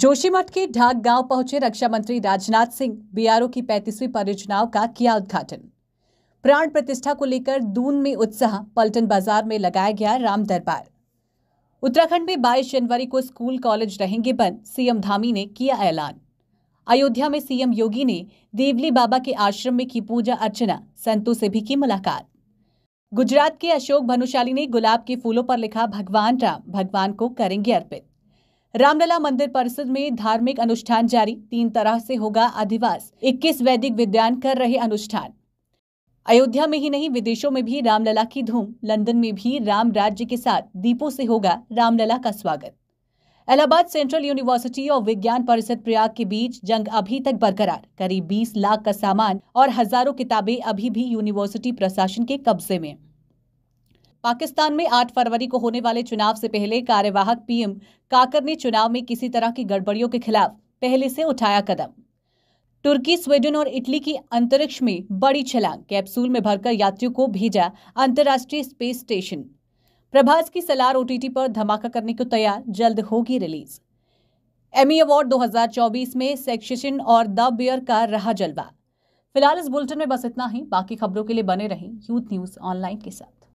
जोशीमठ के ढाक गांव पहुंचे रक्षा मंत्री राजनाथ सिंह बीआरओ की पैंतीसवीं परियोजनाओं का किया उद्घाटन प्राण प्रतिष्ठा को लेकर दून में उत्साह पल्टन बाजार में लगाया गया राम दरबार उत्तराखंड में 22 जनवरी को स्कूल कॉलेज रहेंगे बंद सीएम धामी ने किया ऐलान अयोध्या में सीएम योगी ने देवली बाबा के आश्रम में की पूजा अर्चना संतों से भी की मुलाकात गुजरात के अशोक भनुशाली ने गुलाब के फूलों पर लिखा भगवान राम भगवान को करेंगे अर्पित रामलला मंदिर परिसर में धार्मिक अनुष्ठान जारी तीन तरह से होगा अधिवास इक्कीस वैदिक विद्यान कर रहे अनुष्ठान अयोध्या में ही नहीं विदेशों में भी रामलला की धूम लंदन में भी राम राज्य के साथ दीपों से होगा रामलला का स्वागत इलाहाबाद सेंट्रल यूनिवर्सिटी और विज्ञान परिषद प्रयाग के बीच जंग अभी तक बरकरार करीब 20 लाख का सामान और हजारों किताबें अभी भी यूनिवर्सिटी प्रशासन के कब्जे में पाकिस्तान में 8 फरवरी को होने वाले चुनाव से पहले कार्यवाहक पीएम काकर ने चुनाव में किसी तरह की गड़बड़ियों के खिलाफ पहले से उठाया कदम तुर्की स्वीडन और इटली की अंतरिक्ष में बड़ी छलांग कैप्सूल में भरकर यात्रियों को भेजा अंतर्राष्ट्रीय स्पेस स्टेशन प्रभास की सलार ओटीटी पर धमाका करने को तैयार जल्द होगी रिलीज एमी अवार्ड 2024 में सेक्शन और द बियर का रहा जलवा फिलहाल इस बुलेटिन में बस इतना ही बाकी खबरों के लिए बने रहें यूथ न्यूज ऑनलाइन के साथ